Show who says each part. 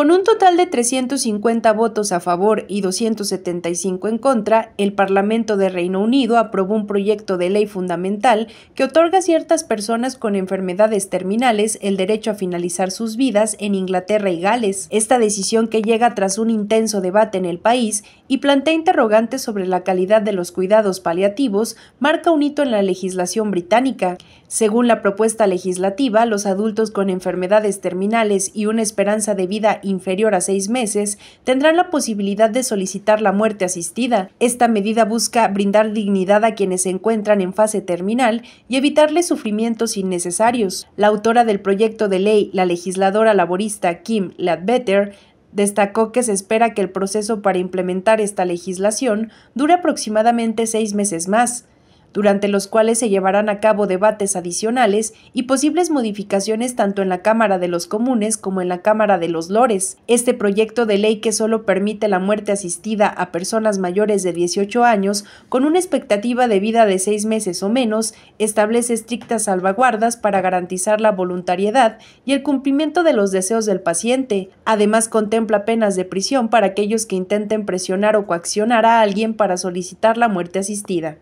Speaker 1: Con un total de 350 votos a favor y 275 en contra, el Parlamento de Reino Unido aprobó un proyecto de ley fundamental que otorga a ciertas personas con enfermedades terminales el derecho a finalizar sus vidas en Inglaterra y Gales. Esta decisión que llega tras un intenso debate en el país y plantea interrogantes sobre la calidad de los cuidados paliativos marca un hito en la legislación británica. Según la propuesta legislativa, los adultos con enfermedades terminales y una esperanza de vida inferior a seis meses tendrán la posibilidad de solicitar la muerte asistida. Esta medida busca brindar dignidad a quienes se encuentran en fase terminal y evitarles sufrimientos innecesarios. La autora del proyecto de ley, la legisladora laborista Kim Ladbetter, Destacó que se espera que el proceso para implementar esta legislación dure aproximadamente seis meses más durante los cuales se llevarán a cabo debates adicionales y posibles modificaciones tanto en la Cámara de los Comunes como en la Cámara de los Lores. Este proyecto de ley que solo permite la muerte asistida a personas mayores de 18 años con una expectativa de vida de seis meses o menos establece estrictas salvaguardas para garantizar la voluntariedad y el cumplimiento de los deseos del paciente. Además contempla penas de prisión para aquellos que intenten presionar o coaccionar a alguien para solicitar la muerte asistida.